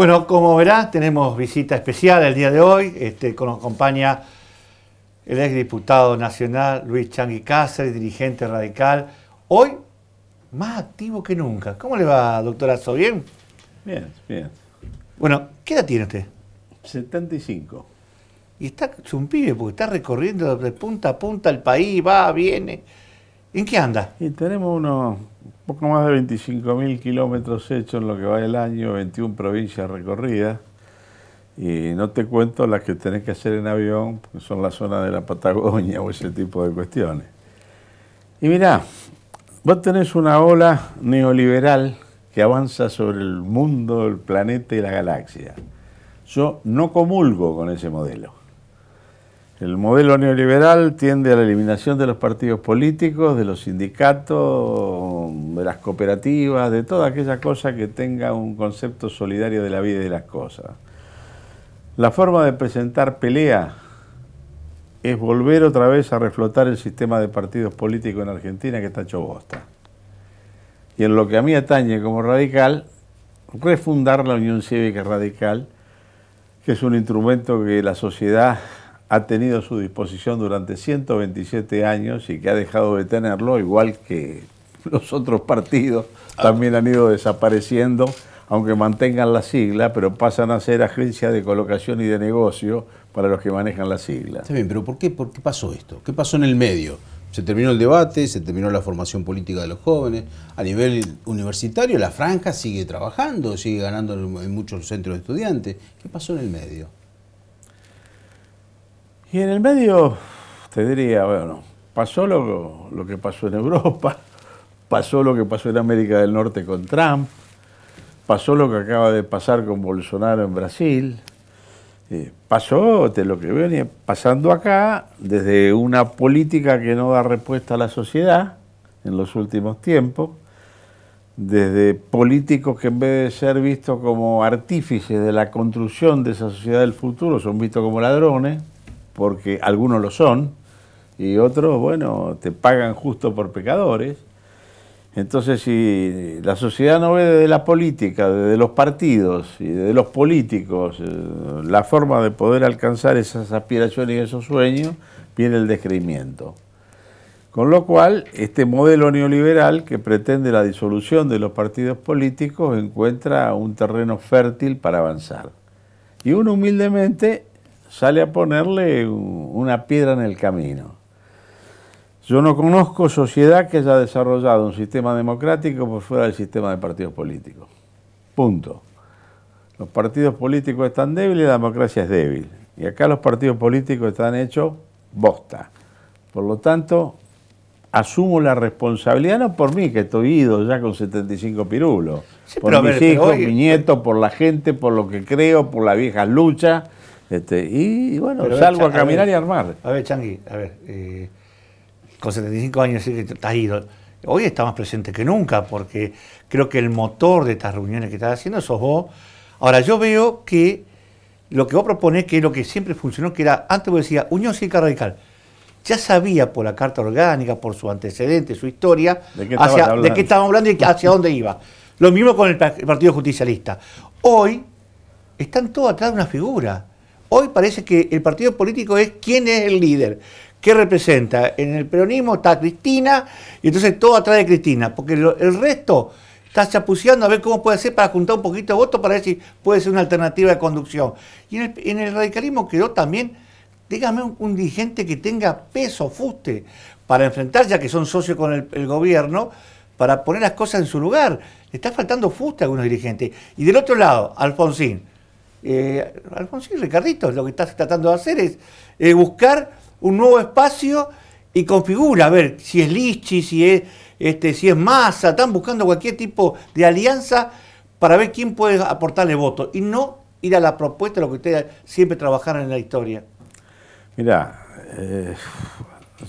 Bueno, como verás, tenemos visita especial el día de hoy. Este, nos acompaña el ex diputado nacional Luis Changui Cáceres, dirigente radical. Hoy más activo que nunca. ¿Cómo le va, doctorazo? ¿Bien? Bien, bien. Bueno, ¿qué edad tiene usted? 75. Y está, es un pibe porque está recorriendo de punta a punta el país, va, viene. ¿En qué anda? tenemos unos poco más de 25.000 kilómetros hechos en lo que va el año, 21 provincias recorridas. Y no te cuento las que tenés que hacer en avión, porque son la zona de la Patagonia o ese tipo de cuestiones. Y mirá, vos tenés una ola neoliberal que avanza sobre el mundo, el planeta y la galaxia. Yo no comulgo con ese modelo. El modelo neoliberal tiende a la eliminación de los partidos políticos, de los sindicatos, de las cooperativas, de toda aquella cosa que tenga un concepto solidario de la vida y de las cosas. La forma de presentar pelea es volver otra vez a reflotar el sistema de partidos políticos en Argentina que está hecho bosta. Y en lo que a mí atañe como radical, refundar la Unión Cívica Radical, que es un instrumento que la sociedad ha tenido su disposición durante 127 años y que ha dejado de tenerlo, igual que los otros partidos también han ido desapareciendo, aunque mantengan la sigla, pero pasan a ser agencias de colocación y de negocio para los que manejan la sigla. Está bien, pero ¿por qué, por qué pasó esto? ¿Qué pasó en el medio? Se terminó el debate, se terminó la formación política de los jóvenes. A nivel universitario, la franja sigue trabajando, sigue ganando en muchos centros de estudiantes. ¿Qué pasó en el medio? Y en el medio, te diría, bueno, pasó lo, que pasó en Europa, pasó lo que pasó en América del Norte con Trump, pasó lo que acaba de pasar con Bolsonaro en Brasil, pasó de lo que venía pasando acá desde una política que no da respuesta a la sociedad en los últimos tiempos, desde políticos que en vez de ser vistos como artífices de la construcción de esa sociedad del futuro, son vistos como ladrones, porque algunos lo son, y otros, bueno, te pagan justo por pecadores. Entonces, si la sociedad no ve desde la política, desde los partidos y de los políticos eh, la forma de poder alcanzar esas aspiraciones y esos sueños, viene el descreimiento. Con lo cual, este modelo neoliberal que pretende la disolución de los partidos políticos encuentra un terreno fértil para avanzar. Y uno humildemente sale a ponerle una piedra en el camino. Yo no conozco sociedad que haya desarrollado un sistema democrático por fuera del sistema de partidos políticos. Punto. Los partidos políticos están débiles y la democracia es débil. Y acá los partidos políticos están hechos bosta. Por lo tanto, asumo la responsabilidad, no por mí, que estoy ido ya con 75 pirulos, por mis hijos, mis mi nieto, por la gente, por lo que creo, por la vieja lucha... Este, y, bueno, salgo a, caminar y armar. A ver, Changi, a ver, eh, con 75 años sí que estás ido. Hoy está más presente que nunca, porque creo que el motor de estas reuniones que estás haciendo sos vos. Ahora, yo veo que lo que vos proponés, que es lo que siempre funcionó, que era, antes vos decías, Unión Cívica Radical, ya sabía por la carta orgánica, por su antecedente, su historia, de qué, hacia, de qué estábamos hablando y hacia dónde iba. Lo mismo con el Partido Justicialista. Hoy están todos atrás de una figura. Hoy parece que el partido político es quién es el líder, qué representa. En el peronismo está Cristina y entonces todo atrás de Cristina, porque el resto está chapuceando a ver cómo puede ser para juntar un poquito de votos para ver si puede ser una alternativa de conducción. Y en el, radicalismo quedó también, dígame, un, dirigente que tenga peso, fuste, para enfrentar, ya que son socios con el, gobierno, para poner las cosas en su lugar. Le está faltando fuste a algunos dirigentes. Y del otro lado, Alfonsín eh, Alfonsín y lo que estás tratando de hacer es eh, buscar un nuevo espacio y configura, a ver, si es Lichi, si es, este, si es Massa, están buscando cualquier tipo de alianza para ver quién puede aportarle voto y no ir a la propuesta de lo que ustedes siempre trabajaron en la historia. Mira, eh,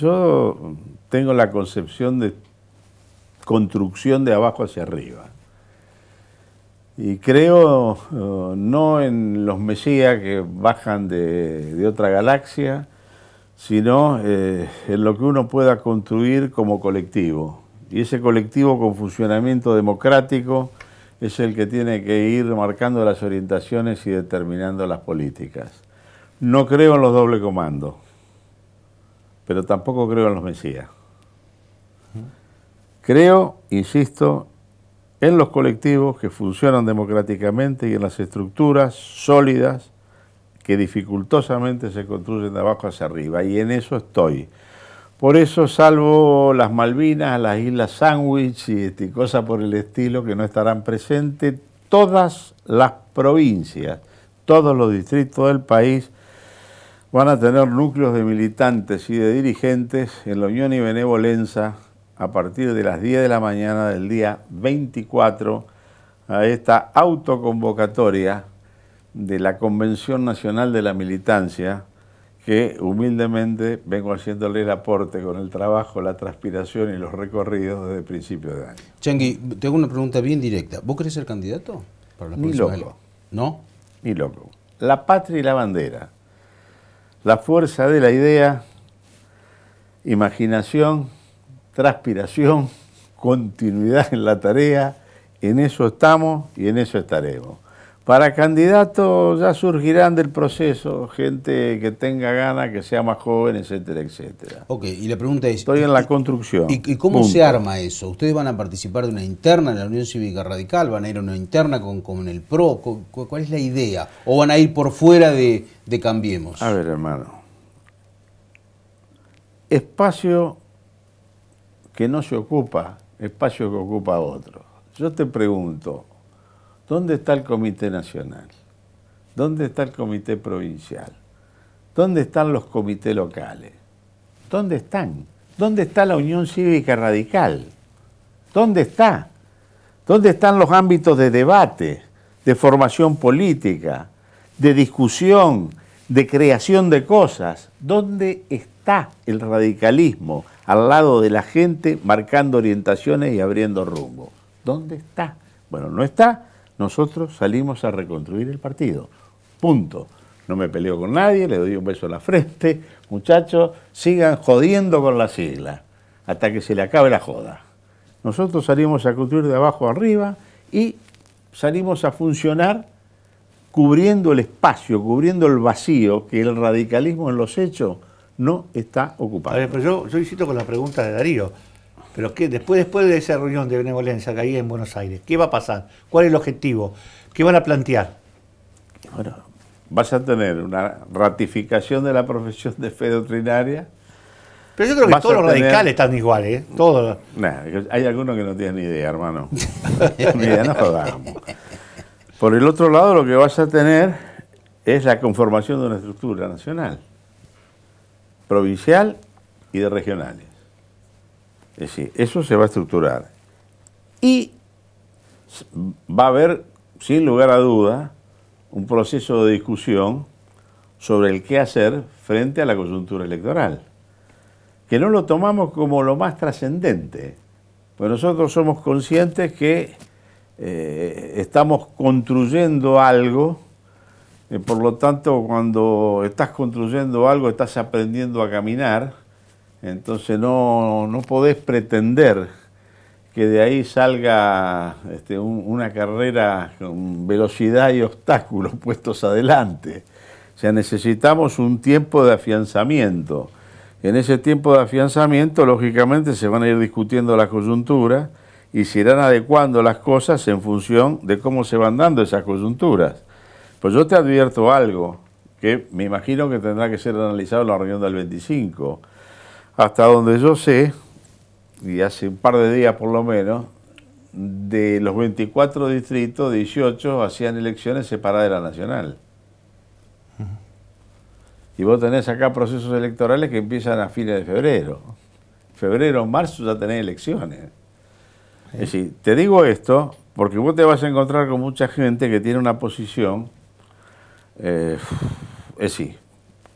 yo tengo la concepción de construcción de abajo hacia arriba. Y creo eh, no en los mesías que bajan de, otra galaxia, sino eh, en lo que uno pueda construir como colectivo. Y ese colectivo con funcionamiento democrático es el que tiene que ir marcando las orientaciones y determinando las políticas. No creo en los doble comandos, pero tampoco creo en los mesías. Creo, insisto, en los colectivos que funcionan democráticamente y en las estructuras sólidas que dificultosamente se construyen de abajo hacia arriba. Y en eso estoy. Por eso, salvo las Malvinas, las Islas Sandwich y este, cosas por el estilo que no estarán presentes, todas las provincias, todos los distritos del país van a tener núcleos de militantes y de dirigentes en la Unión y Benevolencia a partir de las 10 de la mañana del día 24 a esta autoconvocatoria de la Convención Nacional de la Militancia, que humildemente vengo haciéndole el aporte con el trabajo, la transpiración y los recorridos desde principios principio de año. Changui, tengo una pregunta bien directa. ¿Vos querés ser candidato? Para Ni loco. ¿No? Ni loco. La patria y la bandera. La fuerza de la idea, imaginación, transpiración, continuidad en la tarea, en eso estamos y en eso estaremos. Para candidatos ya surgirán del proceso gente que tenga ganas, que sea más joven, etcétera, etcétera. Ok, y la pregunta es... Estoy en la construcción. ¿Y, cómo se arma eso? ¿Ustedes van a participar de una interna en la Unión Cívica Radical? ¿Van a ir a una interna con, con el PRO? ¿Cuál es la idea? ¿O van a ir por fuera de, de Cambiemos? A ver, hermano. Espacio que no se ocupa, espacio que ocupa otro. Yo te pregunto, ¿dónde está el Comité Nacional? ¿Dónde está el Comité Provincial? ¿Dónde están los comités locales? ¿Dónde están? ¿Dónde está la Unión Cívica Radical? ¿Dónde está? ¿Dónde están los ámbitos de debate, de formación política, de discusión, de creación de cosas. ¿Dónde está el radicalismo al lado de la gente marcando orientaciones y abriendo rumbo? ¿Dónde está? Bueno, no está. Nosotros salimos a reconstruir el partido. Punto. No me peleo con nadie, le doy un beso a la frente. Muchachos, sigan jodiendo con la sigla hasta que se le acabe la joda. Nosotros salimos a construir de abajo arriba y salimos a funcionar cubriendo el espacio, cubriendo el vacío que el radicalismo en los hechos no está ocupando. pero yo, yo insisto con la pregunta de Darío. Pero qué, después, de esa reunión de benevolencia que hay en Buenos Aires, ¿qué va a pasar? ¿Cuál es el objetivo? ¿Qué van a plantear? Bueno, vas a tener una ratificación de la profesión de fe doctrinaria. Pero yo creo que todos los radicales están iguales, ¿eh? Todos. hay algunos que no tienen ni idea, hermano. ni idea, no jodamos. Por el otro lado, lo que vas a tener es la conformación de una estructura nacional, provincial y de regionales. Es decir, eso se va a estructurar. Y va a haber, sin lugar a duda, un proceso de discusión sobre el qué hacer frente a la coyuntura electoral, que no lo tomamos como lo más trascendente, pero pues nosotros somos conscientes que eh, estamos construyendo algo, eh, por lo tanto cuando estás construyendo algo estás aprendiendo a caminar, entonces no, podés pretender que de ahí salga este, una carrera con velocidad y obstáculos puestos adelante. O sea, necesitamos un tiempo de afianzamiento. En ese tiempo de afianzamiento, lógicamente, se van a ir discutiendo las coyunturas, y se irán adecuando las cosas en función de cómo se van dando esas coyunturas. Pues yo te advierto algo que me imagino que tendrá que ser analizado en la reunión del 25. Hasta donde yo sé, y hace un par de días por lo menos, de los 24 distritos, 18 hacían elecciones separadas de la nacional. Y vos tenés acá procesos electorales que empiezan a fines de febrero. Febrero, marzo ya tenés elecciones. Es decir, te digo esto porque vos te vas a encontrar con mucha gente que tiene una posición, eh, es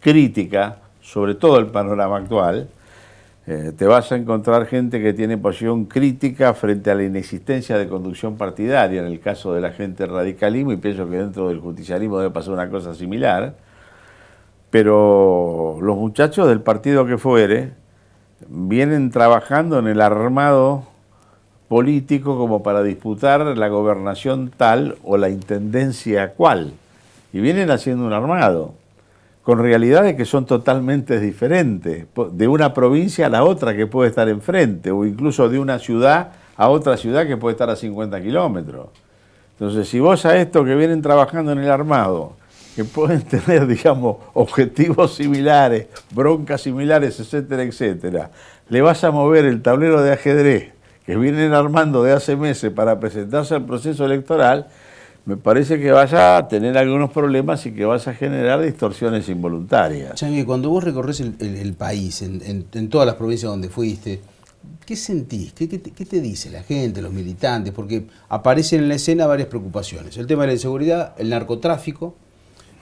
crítica sobre todo el panorama actual. Eh, te vas a encontrar gente que tiene posición crítica frente a la inexistencia de conducción partidaria, en el caso de la gente radicalismo, y pienso que dentro del justicialismo debe pasar una cosa similar. Pero los muchachos del partido que fuere vienen trabajando en el armado político como para disputar la gobernación tal o la intendencia cual. Y vienen haciendo un armado, con realidades que son totalmente diferentes, de una provincia a la otra que puede estar enfrente, o incluso de una ciudad a otra ciudad que puede estar a 50 kilómetros. Entonces, si vos a estos que vienen trabajando en el armado, que pueden tener, digamos, objetivos similares, broncas similares, etcétera, etcétera, le vas a mover el tablero de ajedrez que vienen armando de hace meses para presentarse al proceso electoral, me parece que vaya a tener algunos problemas y que vas a generar distorsiones involuntarias. Samuel, cuando vos recorres el, país, en, todas las provincias donde fuiste, ¿qué sentís? ¿Qué, te dice la gente, los militantes? Porque aparecen en la escena varias preocupaciones. El tema de la inseguridad, el narcotráfico,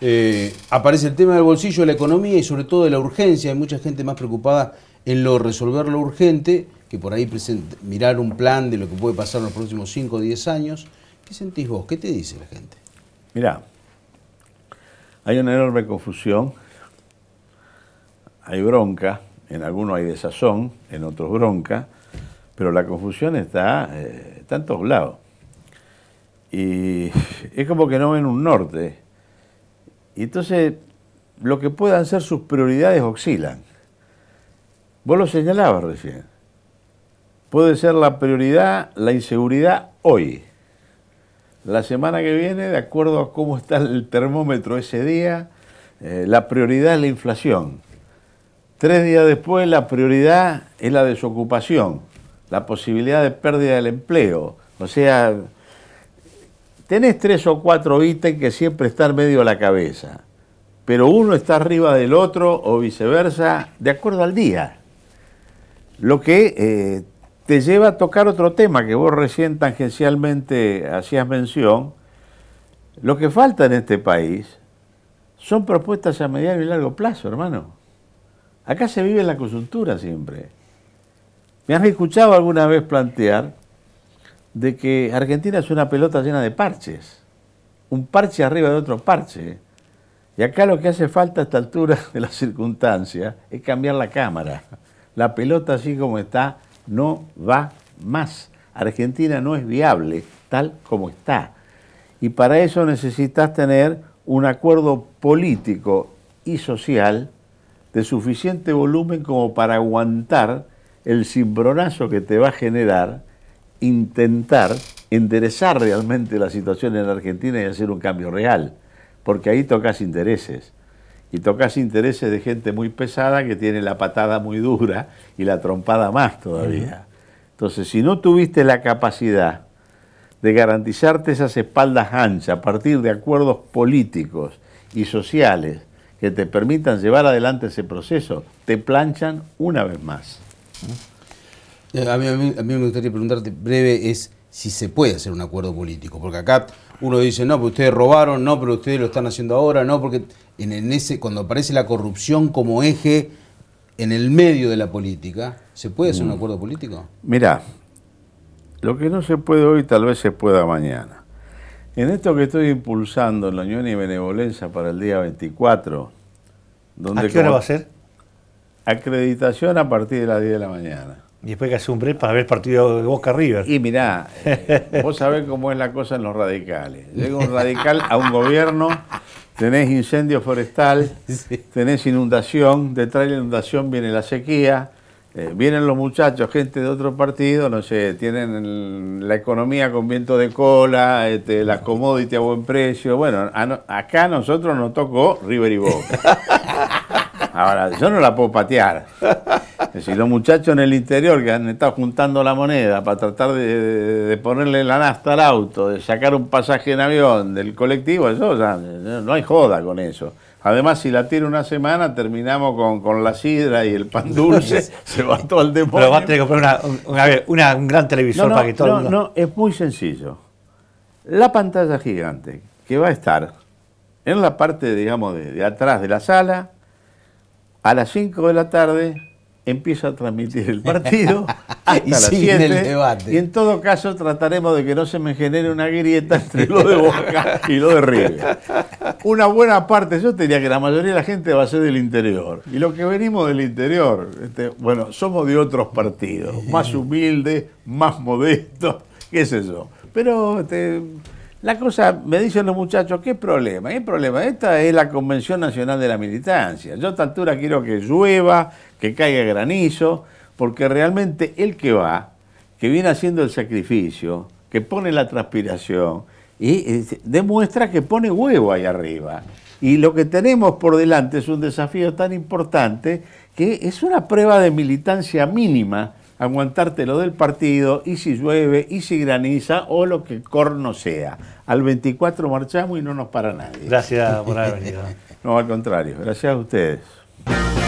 eh, aparece el tema del bolsillo, la economía y sobre todo de la urgencia. Hay mucha gente más preocupada en lo resolver lo urgente que por ahí mirar un plan de lo que puede pasar en los próximos 5 o 10 años. ¿Qué sentís vos? ¿Qué te dice la gente? Mirá, hay una enorme confusión, hay bronca, en algunos hay desazón, en otros bronca, pero la confusión está, eh, está en todos lados. Y es como que no ven un norte. Y entonces lo que puedan ser sus prioridades oscilan. Vos lo señalabas recién puede ser la prioridad la inseguridad hoy. La semana que viene, de acuerdo a cómo está el termómetro ese día, eh, la prioridad es la inflación. Tres días después, la prioridad es la desocupación, la posibilidad de pérdida del empleo. O sea, tenés tres o cuatro ítems que siempre están medio a la cabeza, pero uno está arriba del otro o viceversa, de acuerdo al día. Lo que eh, te lleva a tocar otro tema que vos recién tangencialmente hacías mención. Lo que falta en este país son propuestas a mediano y largo plazo, hermano. Acá se vive en la coyuntura siempre. Me has escuchado alguna vez plantear de que Argentina es una pelota llena de parches, un parche arriba de otro parche. Y acá lo que hace falta a esta altura de la circunstancia es cambiar la cámara. La pelota así como está no va más. Argentina no es viable tal como está. Y para eso necesitas tener un acuerdo político y social de suficiente volumen como para aguantar el cimbronazo que te va a generar intentar enderezar realmente la situación en Argentina y hacer un cambio real, porque ahí tocas intereses y tocas intereses de gente muy pesada que tiene la patada muy dura y la trompada más todavía. Entonces, si no tuviste la capacidad de garantizarte esas espaldas anchas a partir de acuerdos políticos y sociales que te permitan llevar adelante ese proceso, te planchan una vez más. Eh, a mí, me gustaría preguntarte breve es si se puede hacer un acuerdo político, porque acá uno dice, no, pero ustedes robaron, no, pero ustedes lo están haciendo ahora, no, porque en, ese, cuando aparece la corrupción como eje en el medio de la política, ¿se puede hacer un mm. acuerdo político? Mirá, lo que no se puede hoy tal vez se pueda mañana. En esto que estoy impulsando en la Unión y Benevolencia para el día 24, donde ¿a qué hora va a ser? Acreditación a partir de las 10 de la mañana. Y después que hace un break para ver partido de Boca River. Y mirá, eh, vos sabés cómo es la cosa en los radicales. Llega un radical a un gobierno, tenés incendio forestal, tenés inundación, detrás de la inundación viene la sequía, eh, vienen los muchachos, gente de otro partido, no sé, tienen la economía con viento de cola, este, la commodity a buen precio. Bueno, acá a nosotros nos tocó River y Boca. Ahora, yo no la puedo patear. Si los muchachos en el interior que han estado juntando la moneda para tratar de, ponerle la nafta al auto, de sacar un pasaje en avión del colectivo, eso ya, no hay joda con eso. Además, si la tiene una semana, terminamos con, la sidra y el pan dulce, se va todo al demonio. Pero vas a tener que comprar un gran televisor para que todo no, el No, es muy sencillo. La pantalla gigante que va a estar en la parte, digamos, de atrás de la sala, a las 5 de la tarde empieza a transmitir el partido y las debate. Y en todo caso trataremos de que no se me genere una grieta entre lo de Boca y lo de River. Una buena parte, yo diría que la mayoría de la gente va a ser del interior. Y los que venimos del interior, este, bueno, somos de otros partidos, más humildes, más modestos, qué sé yo. Pero este, la cosa, me dicen los muchachos, ¿qué problema? ¿Qué problema? Esta es la Convención Nacional de la Militancia. Yo a esta altura quiero que llueva, que caiga granizo, porque realmente el que va, que viene haciendo el sacrificio, que pone la transpiración, y demuestra que pone huevo ahí arriba. Y lo que tenemos por delante es un desafío tan importante que es una prueba de militancia mínima aguantarte lo del partido y si llueve y si graniza o lo que corno sea. Al 24 marchamos y no nos para nadie. Gracias por haber venido. no, al contrario, gracias a ustedes.